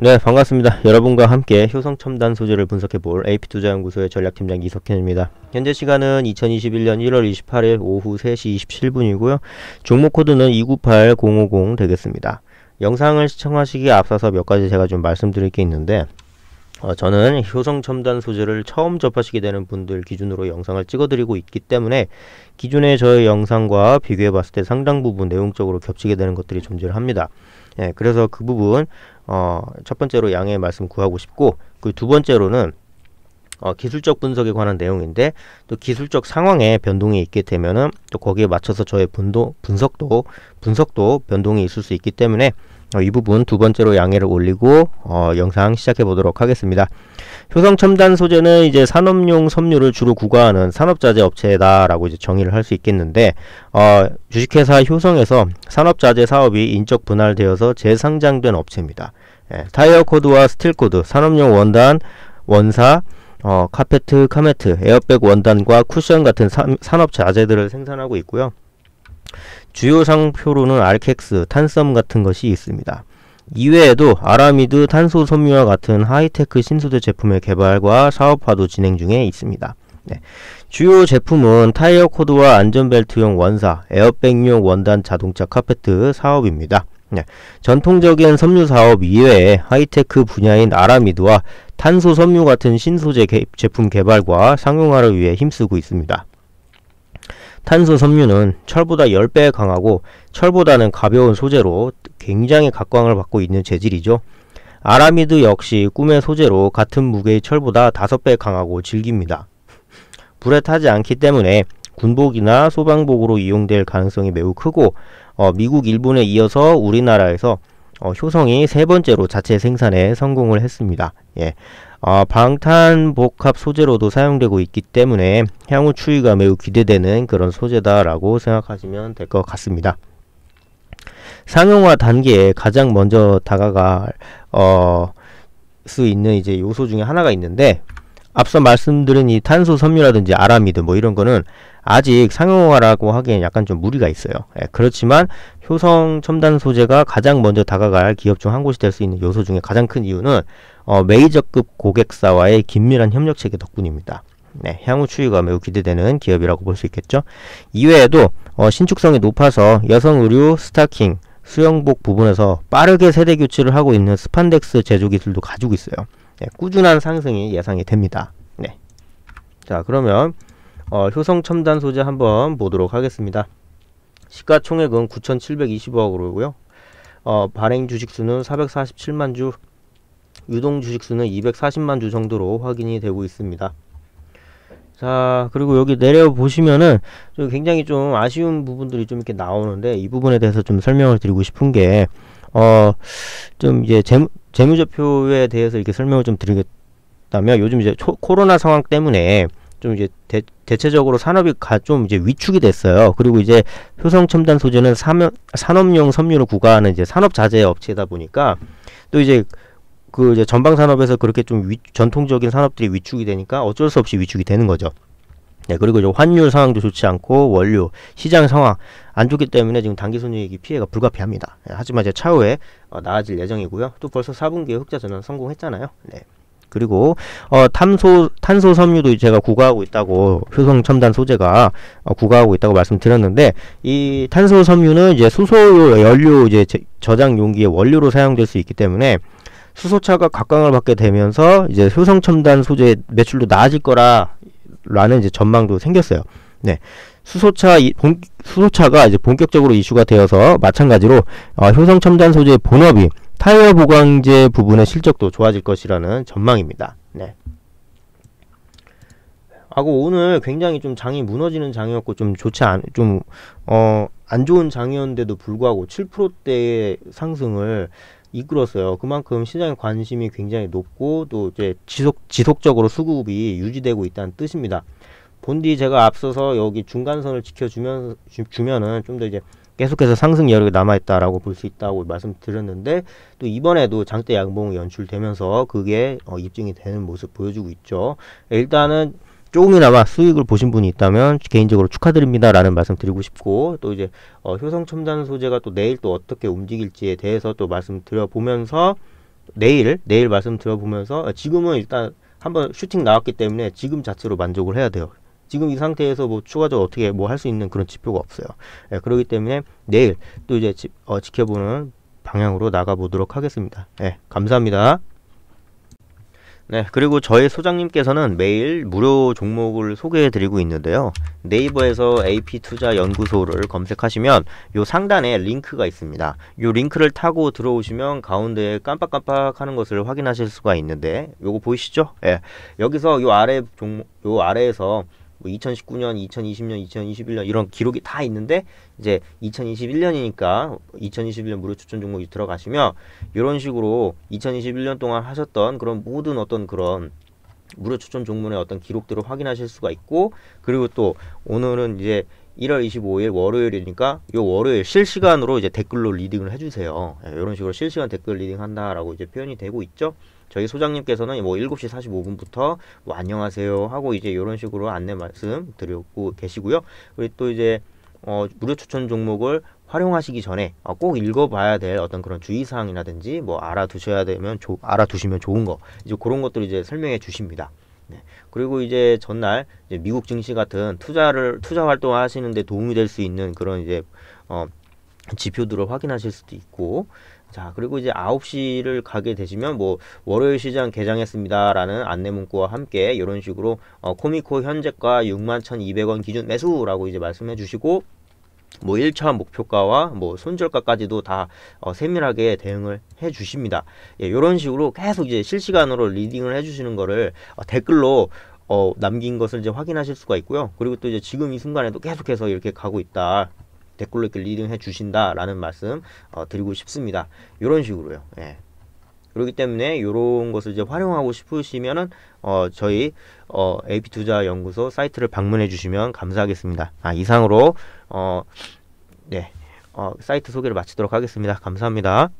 네, 반갑습니다. 여러분과 함께 효성 첨단 소재를 분석해볼 AP투자연구소의 전략팀장 이석현입니다. 현재 시간은 2021년 1월 28일 오후 3시 27분이고요. 종목 코드는 298050 되겠습니다. 영상을 시청하시기에 앞서서 몇 가지 제가 좀 말씀드릴 게 있는데 어, 저는 효성 첨단 소재를 처음 접하시게 되는 분들 기준으로 영상을 찍어드리고 있기 때문에 기존의 저의 영상과 비교해 봤을 때 상당 부분 내용적으로 겹치게 되는 것들이 존재를 합니다. 예, 그래서 그 부분 어, 첫 번째로 양해의 말씀 구하고 싶고 그 두 번째로는 어, 기술적 분석에 관한 내용인데 또 기술적 상황에 변동이 있게 되면은 또 거기에 맞춰서 저의 분도, 분석도 분석도 변동이 있을 수 있기 때문에 어, 이 부분 두 번째로 양해를 올리고 어, 영상 시작해 보도록 하겠습니다. 효성 첨단 소재는 이제 산업용 섬유를 주로 구가하는 산업자재 업체다라고 이제 정의를 할 수 있겠는데 어, 주식회사 효성에서 산업자재 사업이 인적 분할되어서 재상장된 업체입니다. 예, 타이어 코드와 스틸 코드, 산업용 원단, 원사, 어, 카페트, 카메트, 에어백 원단과 쿠션 같은 사, 산업 자재들을 생산하고 있고요. 주요 상표로는 알캑스, 탄썸 같은 것이 있습니다. 이외에도 아라미드, 탄소 섬유와 같은 하이테크 신소재 제품의 개발과 사업화도 진행 중에 있습니다. 네. 주요 제품은 타이어 코드와 안전벨트용 원사, 에어백용 원단 자동차 카페트 사업입니다. 네. 전통적인 섬유 사업 이외에 하이테크 분야인 아라미드와 탄소 섬유 같은 신소재 개, 제품 개발과 상용화를 위해 힘쓰고 있습니다. 탄소 섬유는 철보다 10배 강하고 철보다는 가벼운 소재로 굉장히 각광을 받고 있는 재질이죠. 아라미드 역시 꿈의 소재로 같은 무게의 철보다 5배 강하고 질깁니다. 불에 타지 않기 때문에 군복이나 소방복으로 이용될 가능성이 매우 크고 어, 미국, 일본에 이어서 우리나라에서 어, 효성이 세 번째로 자체 생산에 성공을 했습니다. 예. 어, 아, 방탄복합 소재로도 사용되고 있기 때문에 향후 추위가 매우 기대되는 그런 소재다라고 생각하시면 될 것 같습니다. 상용화 단계에 가장 먼저 다가갈 어, 수 있는 이제 요소 중에 하나가 있는데 앞서 말씀드린 이 탄소 섬유라든지 아라미드 뭐 이런 거는 아직 상용화라고 하기엔 약간 좀 무리가 있어요. 예, 그렇지만 효성 첨단 소재가 가장 먼저 다가갈 기업 중 한 곳이 될 수 있는 요소 중에 가장 큰 이유는 어, 메이저급 고객사와의 긴밀한 협력 체계 덕분입니다. 네, 향후 추이가 매우 기대되는 기업이라고 볼 수 있겠죠. 이외에도 어, 신축성이 높아서 여성 의류, 스타킹, 수영복 부분에서 빠르게 세대 교체를 하고 있는 스판덱스 제조 기술도 가지고 있어요. 네, 꾸준한 상승이 예상이 됩니다. 네. 자, 그러면 어, 효성 첨단 소재 한번 보도록 하겠습니다. 시가총액은 9,720억으로고요. 어, 발행 주식수는 447만 주, 유동 주식수는 240만 주 정도로 확인이 되고 있습니다. 자 그리고 여기 내려 보시면은 좀 굉장히 좀 아쉬운 부분들이 좀 이렇게 나오는데 이 부분에 대해서 좀 설명을 드리고 싶은 게 어 좀 이제 재무, 재무제표에 대해서 이렇게 설명을 좀 드리겠다면 요즘 이제 초, 코로나 상황 때문에 좀 이제 대, 대체적으로 산업이 가, 좀 이제 위축이 됐어요. 그리고 이제 효성 첨단 소재는 산업, 산업용 섬유를 구가하는 이제 산업 자재 업체다 보니까 또 이제 그 이제 전방 산업에서 그렇게 좀 위, 전통적인 산업들이 위축이 되니까 어쩔 수 없이 위축이 되는 거죠. 네, 그리고 이제 환율 상황도 좋지 않고 원료 시장 상황 안 좋기 때문에 지금 단기 순이익이 피해가 불가피합니다. 네, 하지만 이제 차후에 어, 나아질 예정이고요. 또 벌써 4분기에 흑자 전환 성공했잖아요. 네. 그리고 어 탄소 탄소 섬유도 제가 구가하고 있다고 효성 첨단 소재가 어, 구가하고 있다고 말씀드렸는데 이 탄소 섬유는 이제 수소 연료 이제 저장 용기의 원료로 사용될 수 있기 때문에 수소차가 각광을 받게 되면서 이제 효성 첨단 소재 매출도 나아질 거라라는 이제 전망도 생겼어요. 네. 수소차 이, 본, 수소차가 이제 본격적으로 이슈가 되어서 마찬가지로 어, 효성 첨단 소재의 본업이 타이어 보강제 부분의 실적도 좋아질 것이라는 전망입니다. 네. 하고 오늘 굉장히 좀 장이 무너지는 장이었고 좀 좋지 않, 좀, 어, 안 좋은 장이었는데도 불구하고 7%대의 상승을 이끌었어요. 그만큼 시장의 관심이 굉장히 높고 또 이제 지속 지속적으로 수급이 유지되고 있다는 뜻입니다. 본디 제가 앞서서 여기 중간선을 지켜주면 주면은 좀 더 이제 계속해서 상승 여력이 남아있다라고 볼 수 있다고 말씀드렸는데 또 이번에도 장대 양봉 연출되면서 그게 어, 입증이 되는 모습 보여주고 있죠. 일단은 조금이나마 수익을 보신 분이 있다면 개인적으로 축하드립니다라는 말씀 드리고 싶고 또 이제 어, 효성 첨단 소재가 또 내일 또 어떻게 움직일지에 대해서 또 말씀드려 보면서 내일 내일 말씀드려 보면서 어, 지금은 일단 한번 슈팅 나왔기 때문에 지금 자체로 만족을 해야 돼요. 지금 이 상태에서 뭐 추가적으로 어떻게 뭐 할 수 있는 그런 지표가 없어요. 예, 그러기 때문에 내일 또 이제 지, 어, 지켜보는 방향으로 나가보도록 하겠습니다. 예, 감사합니다. 네, 그리고 저희 소장님께서는 매일 무료 종목을 소개해 드리고 있는데요. 네이버에서 AP 투자 연구소를 검색하시면 요 상단에 링크가 있습니다. 요 링크를 타고 들어오시면 가운데에 깜빡깜빡 하는 것을 확인하실 수가 있는데 요거 보이시죠? 예. 여기서 요 아래 종목 요 아래에서 뭐 2019년, 2020년, 2021년 이런 기록이 다 있는데 이제 2021년이니까 2021년 무료 추천 종목이 들어가시면 이런 식으로 2021년 동안 하셨던 그런 모든 어떤 그런 무료 추천 종목의 어떤 기록들을 확인하실 수가 있고 그리고 또 오늘은 이제 1월 25일 월요일이니까 요 월요일 실시간으로 이제 댓글로 리딩을 해주세요. 이런 예, 식으로 실시간 댓글 리딩 한다라고 이제 표현이 되고 있죠. 저희 소장님께서는 뭐 7시 45분부터 뭐 안녕하세요 하고 이제 이런 식으로 안내 말씀 드리고 계시고요. 그리고 또 이제 어, 무료 추천 종목을 활용하시기 전에 어, 꼭 읽어봐야 될 어떤 그런 주의사항이라든지 뭐 알아두셔야 되면 조, 알아두시면 좋은 거 이제 그런 것들 이제 설명해 주십니다. 네. 그리고 이제 전날 이제 미국 증시 같은 투자를 투자 활동하시는데 도움이 될 수 있는 그런 이제 어, 지표들을 확인하실 수도 있고 자, 그리고 이제 9시를 가게 되시면 뭐 월요일 시장 개장했습니다라는 안내 문구와 함께 이런 식으로 어, 코미코 현재가 61,200원 기준 매수라고 이제 말씀해 주시고 뭐 1차 목표가와 뭐 손절가까지도 다 어, 세밀하게 대응을 해 주십니다. 예, 이런 식으로 계속 이제 실시간으로 리딩을 해 주시는 거를 어, 댓글로 어, 남긴 것을 이제 확인하실 수가 있고요. 그리고 또 이제 지금 이 순간에도 계속해서 이렇게 가고 있다. 댓글로 이렇게 리딩해 주신다라는 말씀 어, 드리고 싶습니다. 이런 식으로요. 예. 그렇기 때문에 이런 것을 이제 활용하고 싶으시면은 어, 저희 어, AP 투자 연구소 사이트를 방문해 주시면 감사하겠습니다. 아, 이상으로 어, 네. 어, 사이트 소개를 마치도록 하겠습니다. 감사합니다.